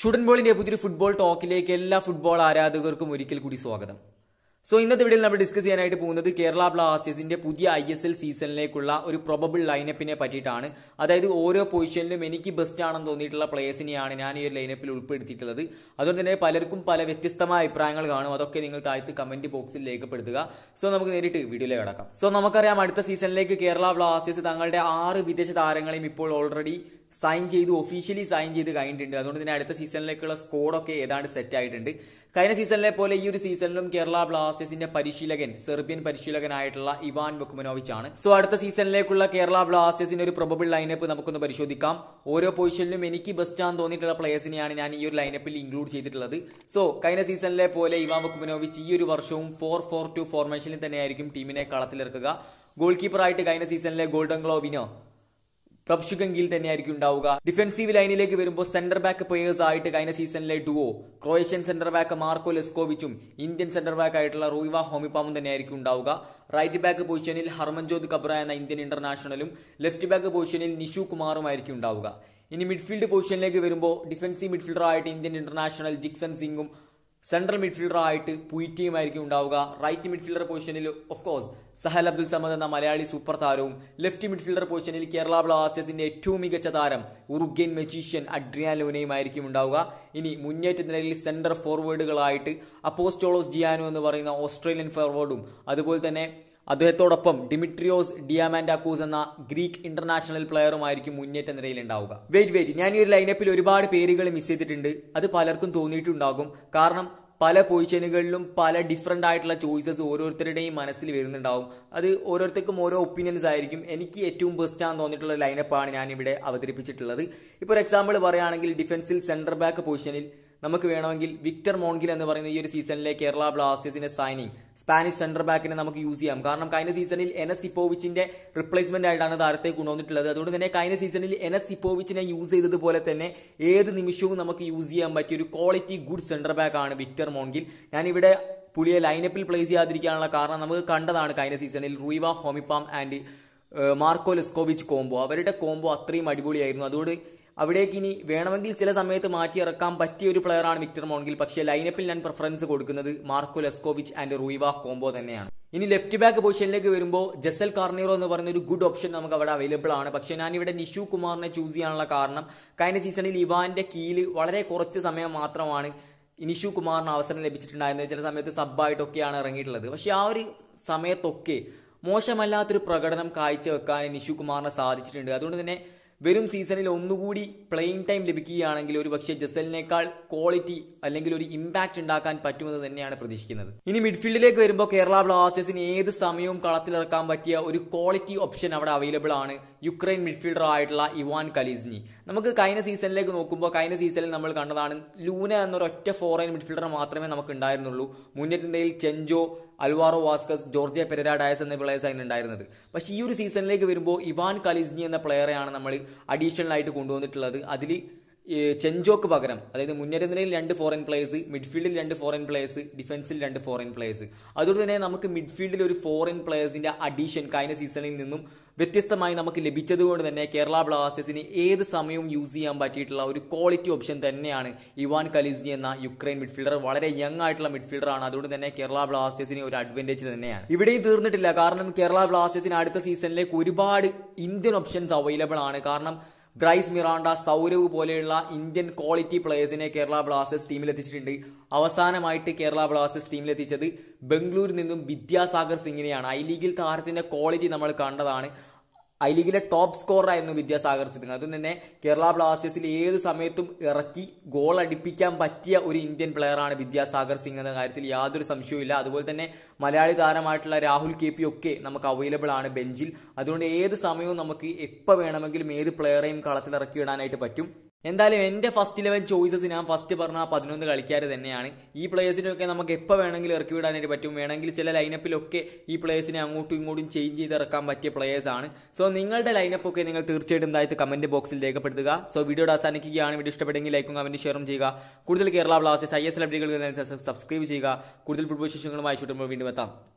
ഷുഡൻബോളിൻ്റെ പുതിയൊരു ഫുട്ബോൾ ടോക്കിലേക്ക് എല്ലാ ഫുട്ബോൾ ആരാധകർക്കും ഒരിക്കൽ കൂടി സ്വാഗതം സോ ഇന്നത്തെ വീഡിയോയിൽ നമ്മൾ ഡിസ്കസ് ചെയ്യാനായിട്ട് പോകുന്നത് കേരള ബ്ലാസ്റ്റേഴ്സിന്റെ പുതിയ ഐ എസ് എൽ സീസണിലേക്കുള്ള ഒരു പ്രൊബബിൾ ലൈനപ്പിനെ പറ്റിയിട്ടാണ് അതായത് ഓരോ പൊസിഷനിലും എനിക്ക് ബെസ്റ്റ് ആണെന്ന് തോന്നിയിട്ടുള്ള പ്ലേയേഴ്സിനെയാണ് ഞാൻ ഈ ഒരു ലൈനപ്പിൽ ഉൾപ്പെടുത്തിയിട്ടുള്ളത് അതുകൊണ്ട് തന്നെ പലർക്കും പല വ്യത്യസ്തമായ അഭിപ്രായങ്ങൾ കാണും അതൊക്കെ നിങ്ങൾ താഴ്ത്ത് കമന്റ് ബോക്സിൽ രേഖപ്പെടുത്തുക സോ നമുക്ക് നേരിട്ട് വീഡിയോയിലേക്ക് കടക്കാം സോ നമുക്കറിയാം അടുത്ത സീസണിലേക്ക് കേരള ബ്ലാസ്റ്റേഴ്സ് തങ്ങളുടെ ആറ് വിദേശ താരങ്ങളെയും ഇപ്പോൾ ഓൾറെഡി സൈൻ ചെയ്തു ഒഫീഷ്യലി സൈൻ ചെയ്ത് കഴിഞ്ഞിട്ടുണ്ട് അതുകൊണ്ട് തന്നെ അടുത്ത സീസണിലേക്കുള്ള സ്കോഡൊക്കെ ഏതാണ്ട് സെറ്റ് ആയിട്ടുണ്ട് കഴിഞ്ഞ സീസണിലെ പോലെ ഈ ഒരു സീസണിലും കേരള ബ്ലാസ്റ്റേഴ്സിന്റെ പരിശീലകൻ സെർബിയൻ പരിശീലകനായിട്ടുള്ള ഇവാൻ ബുക്കുമനോവിച്ച് ആണ് സോ അടുത്ത സീസണിലേക്കുള്ള കേരള ബ്ലാസ്റ്റേഴ്സിന്റെ ഒരു പ്രൊബിൾ ലൈനപ്പ് നമുക്കൊന്ന് പരിശോധിക്കാം ഓരോ പൊസിഷനിലും എനിക്ക് ബെസ്റ്റ് ആണെന്ന് തോന്നിയിട്ടുള്ള പ്ലേയേഴ്സിനെയാണ് ഞാൻ ഈ ഒരു ലൈനപ്പിൽ ഇൻക്ലൂഡ് ചെയ്തിട്ടുള്ളത് സോ കഴിഞ്ഞ സീസണിലെ പോലെ ഇവാൻ ബുക്കുമനോവിച്ച് ഈ ഒരു വർഷവും ഫോർ ഫോർ ടു ഫോർമേഷനിൽ തന്നെയായിരിക്കും ടീമിനെ കളത്തിലിറക്കുക ഗോൾ കീപ്പറായിട്ട് കഴിഞ്ഞ സീസണിലെ ഗോൾഡൻ ഗ്ലോവിനോ ക്ലബ്ഷുക്കും തന്നെയായിരിക്കും ഉണ്ടാവുക ഡിഫൻസീവ് ലൈനിലേക്ക് വരുമ്പോൾ സെന്റർ ബാക്ക് പ്ലേയേഴ്സ് ആയിട്ട് കഴിഞ്ഞ സീസണിലെ duo Croatian centre back Marko ലെസ്കോവിച്ചും ഇന്ത്യൻ സെന്റർ ബാക്ക് ആയിട്ടുള്ള റോയിവ ഹോമിപാമും തന്നെയായിരിക്കും ഉണ്ടാവുക റൈറ്റ് ബാക്ക് പൊസിഷനിൽ ഹർമൻജോത് കബ്ര എന്ന ഇന്ത്യൻ ഇന്റർനാഷണലും ലെഫ്റ്റ് ബാക്ക് പൊസിഷനിൽ നിഷു ആയിരിക്കും ഉണ്ടാവുക ഇനി മിഡ്ഫീൽഡ് പൊസിഷനിലേക്ക് വരുമ്പോൾ ഡിഫൻസീവ് മിഡ്ഫീൽഡർ ആയിട്ട് ഇന്ത്യൻ ഇന്റർനാഷണൽ ജിക്സൺ സിംഗും സെൻട്രൽ മിഡ്ഫീൽഡർ മിഡ്ഫീൽഡറായിട്ട് ആയിരിക്കും ഉണ്ടാവുക റൈറ്റ് മിഡ്ഫീൽഡർ പൊസിഷനിൽ ഓഫ് കോഴ്സ് സഹൽ അബ്ദുൽ സമദ് എന്ന മലയാളി സൂപ്പർ താരവും ലെഫ്റ്റ് മിഡ്ഫീൽഡർ പൊസിഷനിൽ കേരള ബ്ലാസ്റ്റേഴ്സിന്റെ ഏറ്റവും മികച്ച താരം ഉറുഗ്യൻ മെജീഷ്യൻ അഡ്രിയാൻ ആയിരിക്കും ഉണ്ടാവുക ഇനി മുന്നേറ്റ നിലയിൽ സെൻട്രൽ ഫോർവേഡുകളായിട്ട് അപ്പോസ്റ്റോളോസ് ജിയാനോ എന്ന് പറയുന്ന ഓസ്ട്രേലിയൻ ഫോർവേഡും അതുപോലെ തന്നെ അദ്ദേഹത്തോടൊപ്പം ഡിമിട്രിയോസ് ഡിയാമാൻഡാക്കൂസ് എന്ന ഗ്രീക്ക് ഇന്റർനാഷണൽ പ്ലെയറുമായിരിക്കും മുന്നേറ്റ നിരയിൽ ഉണ്ടാവുക വെയിറ്റ് വെയിറ്റ് ഞാൻ ഈ ഒരു ലൈനപ്പിൽ ഒരുപാട് പേരുകൾ മിസ് ചെയ്തിട്ടുണ്ട് അത് പലർക്കും തോന്നിയിട്ടുണ്ടാകും കാരണം പല പൊസിഷനുകളിലും പല ഡിഫറെൻ്റ് ആയിട്ടുള്ള ചോയ്സസ് ഓരോരുത്തരുടെയും മനസ്സിൽ വരുന്നുണ്ടാവും അത് ഓരോരുത്തർക്കും ഓരോ ഒപ്പീനിയൻസ് ആയിരിക്കും എനിക്ക് ഏറ്റവും ബെസ്റ്റ് ആണെന്ന് തോന്നിയിട്ടുള്ള ലൈനപ്പാണ് ഞാൻ ഇവിടെ അവതരിപ്പിച്ചിട്ടുള്ളത് ഇപ്പോൾ ഒരു എക്സാമ്പിൾ പറയുകയാണെങ്കിൽ ഡിഫൻസിൽ സെൻറ്റർ ബാക്ക് പൊസിഷനിൽ നമുക്ക് വേണമെങ്കിൽ വിക്ടർ മോൺഗിൽ എന്ന് പറയുന്ന ഈ ഒരു സീസണിലെ കേരള ബ്ലാസ്റ്റേഴ്സിന്റെ സൈനിങ് സ്പാനിഷ് സെന്റർ ബാക്കിനെ നമുക്ക് യൂസ് ചെയ്യാം കാരണം കഴിഞ്ഞ സീസണിൽ എനസ് സിപ്പോവിച്ചിന്റെ റിപ്ലേസ്മെന്റ് ആയിട്ടാണ് താരത്തെ കൊണ്ടുവന്നിട്ടുള്ളത് അതുകൊണ്ട് തന്നെ കഴിഞ്ഞ സീസണിൽ എനസ് സിപ്പോവിച്ചിനെ യൂസ് ചെയ്തതുപോലെ തന്നെ ഏത് നിമിഷവും നമുക്ക് യൂസ് ചെയ്യാൻ പറ്റിയ ഒരു ക്വാളിറ്റി ഗുഡ് സെന്റർ ബാക്ക് ആണ് വിക്ടർ മോൺഗിൽ ഞാനിവിടെ പുള്ളിയെ ലൈനപ്പിൽ പ്ലേസ് ചെയ്യാതിരിക്കാനുള്ള കാരണം നമുക്ക് കണ്ടതാണ് കഴിഞ്ഞ സീസണിൽ Ruivah Hormipam and Marko Leskovic combo അവരുടെ കോംബോ അത്രയും അടിപൊളിയായിരുന്നു അതുകൊണ്ട് അവിടേക്ക് ഇനി വേണമെങ്കിൽ ചില സമയത്ത് മാറ്റി ഇറക്കാൻ പറ്റിയ ഒരു പ്ലെയറാണ് വിക്ടർ മോൺഗിൽ പക്ഷേ ലൈനപ്പിൽ ഞാൻ പ്രിഫറൻസ് കൊടുക്കുന്നത് Marko Leskovic and Ruivah combo തന്നെയാണ് ഇനി ലെഫ്റ്റ് ബാക്ക് പൊസിഷനിലേക്ക് വരുമ്പോൾ ജസൽ കാർണിയോ എന്ന് പറയുന്ന ഒരു ഗുഡ് ഓപ്ഷൻ നമുക്ക് അവിടെ അവൈലബിൾ ആണ് പക്ഷെ ഞാൻ ഇവിടെ നിഷു കുമാറിനെ ചൂസ് ചെയ്യാനുള്ള കാരണം കഴിഞ്ഞ സീസണിൽ ഇവാന്റെ കീഴിൽ വളരെ കുറച്ച് സമയം മാത്രമാണ് നിഷു കുമാറിന് അവസരം ലഭിച്ചിട്ടുണ്ടായിരുന്നത് ചില സമയത്ത് സബ്ബായിട്ടൊക്കെയാണ് ഇറങ്ങിയിട്ടുള്ളത് പക്ഷേ ആ ഒരു സമയത്തൊക്കെ മോശമല്ലാത്തൊരു പ്രകടനം കാഴ്ചവെക്കാൻ നിഷു കുമാറിന് സാധിച്ചിട്ടുണ്ട് അതുകൊണ്ട് തന്നെ വരും സീസണിൽ ഒന്നുകൂടി പ്ലെയിങ് ടൈം ലഭിക്കുകയാണെങ്കിൽ ഒരു പക്ഷേ ജസലിനേക്കാൾ ക്വാളിറ്റി അല്ലെങ്കിൽ ഒരു ഇമ്പാക്ട് ഉണ്ടാക്കാൻ പറ്റുമെന്ന് തന്നെയാണ് പ്രതീക്ഷിക്കുന്നത് ഇനി മിഡ്ഫീൽഡിലേക്ക് വരുമ്പോൾ കേരള ബ്ലാസ്റ്റേഴ്സിന് ഏത് സമയവും കളത്തിലിറക്കാൻ പറ്റിയ ഒരു ക്വാളിറ്റി ഓപ്ഷൻ അവിടെ അവൈലബിൾ ആണ് യുക്രൈൻ മിഡ്ഫീൽഡർ ആയിട്ടുള്ള ഇവാൻ കലീസ്നി നമുക്ക് കഴിഞ്ഞ സീസണിലേക്ക് നോക്കുമ്പോൾ കഴിഞ്ഞ സീസണിൽ നമ്മൾ കണ്ടതാണ് ലൂന എന്നൊരൊറ്റ ഫോറിൻ മിഡ്ഫീൽഡർ മാത്രമേ നമുക്ക് ഉണ്ടായിരുന്നുള്ളൂ മുന്നേറ്റത്തിൽ Chencho Alvaro Vazquez Jorge Pereyra Diaz എന്ന പ്ലേയേഴ്സ് അതിന് ഉണ്ടായിരുന്നത് പക്ഷേ ഈ ഒരു സീസണിലേക്ക് വരുമ്പോൾ ഇവാൻ കലിസ്നി എന്ന പ്ലെയറെയാണ് നമ്മൾ അഡീഷണൽ ആയിട്ട് കൊണ്ടുവന്നിട്ടുള്ളത് അതിൽ ചെഞ്ചോക്ക് പകരം അതായത് മുന്നേറ്റ രണ്ട് ഫോറിൻ പ്ലേയേഴ്സ് മിഡ്ഫീൽഡിൽ രണ്ട് ഫോറിൻ പ്ലേയേഴ്സ് ഡിഫൻസിൽ രണ്ട് ഫോറിൻ പ്ലേയേഴ്സ് അതുകൊണ്ട് തന്നെ നമുക്ക് മിഡ്ഫീൽഡിൽ ഒരു ഫോറിൻ പ്ലേയേഴ്സിന്റെ അഡീഷൻ കഴിഞ്ഞ സീസണിൽ നിന്നും വ്യത്യസ്തമായി നമുക്ക് ലഭിച്ചതുകൊണ്ട് തന്നെ കേരള ബ്ലാസ്റ്റേഴ്സിന് ഏത് സമയവും യൂസ് ചെയ്യാൻ പറ്റിയിട്ടുള്ള ഒരു ക്വാളിറ്റി ഓപ്ഷൻ തന്നെയാണ് ഇവാൻ കലിസ്നി എന്ന യുക്രൈൻ മിഡ്ഫീൽഡർ വളരെ യങ് ആയിട്ടുള്ള മിഡ്ഫീൽഡറാണ് അതുകൊണ്ട് തന്നെ കേരള ബ്ലാസ്റ്റേഴ്സിന് ഒരു അഡ്വാൻറ്റേജ് തന്നെയാണ് ഇവിടെയും തീർന്നിട്ടില്ല കാരണം കേരള ബ്ലാസ്റ്റേഴ്സിന് അടുത്ത സീസണിലേക്ക് ഒരുപാട് ഇന്ത്യൻ ഓപ്ഷൻസ് അവൈലബിൾ ആണ് കാരണം ഗ്രൈസ് മിറാണ്ട സൗരവ് പോലെയുള്ള ഇന്ത്യൻ ക്വാളിറ്റി പ്ലേയേഴ്സിനെ കേരള ബ്ലാസ്റ്റേഴ്സ് ടീമിലെത്തിച്ചിട്ടുണ്ട് അവസാനമായിട്ട് കേരള ബ്ലാസ്റ്റേഴ്സ് ടീമിലെത്തിച്ചത് ബംഗളൂരിൽ നിന്നും വിദ്യാസാഗർ സിംഗിനെയാണ് ഐ ലീഗിൽ താരത്തിന്റെ ക്വാളിറ്റി നമ്മൾ കണ്ടതാണ് ഐ ലീഗിലെ ടോപ്പ് സ്കോറായിരുന്നു വിദ്യാസാഗർ സിംഗ് അതും തന്നെ കേരള ബ്ലാസ്റ്റേഴ്സിൽ ഏത് സമയത്തും ഇറക്കി ഗോൾ അടിപ്പിക്കാൻ പറ്റിയ ഒരു ഇന്ത്യൻ പ്ലെയറാണ് വിദ്യാസാഗർ സിംഗ് എന്ന കാര്യത്തിൽ യാതൊരു സംശയവുമില്ല അതുപോലെ തന്നെ മലയാളി താരമായിട്ടുള്ള രാഹുൽ കെ പി ഒക്കെ നമുക്ക് അവൈലബിൾ ആണ് ബെഞ്ചിൽ അതുകൊണ്ട് ഏത് സമയവും നമുക്ക് എപ്പോൾ വേണമെങ്കിലും ഏത് പ്ലെയറെയും കളത്തിലിറക്കി ഇടാനായിട്ട് പറ്റും എന്തായാലും എൻ്റെ ഫസ്റ്റ് ഇലവൻ ചോയ്സസ് ഞാൻ ഫസ്റ്റ് പറഞ്ഞ പതിനൊന്ന് കളിക്കാർ തന്നെയാണ് ഈ പ്ലേയേഴ്സിനൊക്കെ നമുക്ക് എപ്പോൾ വേണമെങ്കിലും ഇറക്കി വിടാനായിട്ട് പറ്റും വേണമെങ്കിൽ ചില ലൈനപ്പിലൊക്കെ ഈ പ്ലേയേഴ്സിനെ അങ്ങോട്ടും ഇങ്ങോട്ടും ചേഞ്ച് ചെയ്ത് ഇറക്കാൻ പറ്റിയ പ്ലേയേഴ്സാണ് സോ നിങ്ങളുടെ ലൈനപ്പൊക്കെ നിങ്ങൾ തീർച്ചയായിട്ടും എന്തായാലും കമൻറ്റ് ബോക്സിൽ രേഖപ്പെടുത്തുക സോ വീഡിയോ അവസാനിക്കുകയാണ് വീഡിയോ ഇഷ്ടപ്പെട്ടെങ്കിൽ ലൈക്കും കമൻറ്റ് ഷെയറും ചെയ്യുക കൂടുതൽ Kerala Blasters I S L അപ്ഡേറ്റുകൾ സബ്സ്ക്രൈബ് ചെയ്യുക കൂടുതൽ ഫുട്ബോൾ ശിശുങ്ങളുമായി ഷൂട്ടുമ്പോൾ വീണ്ടും എത്താം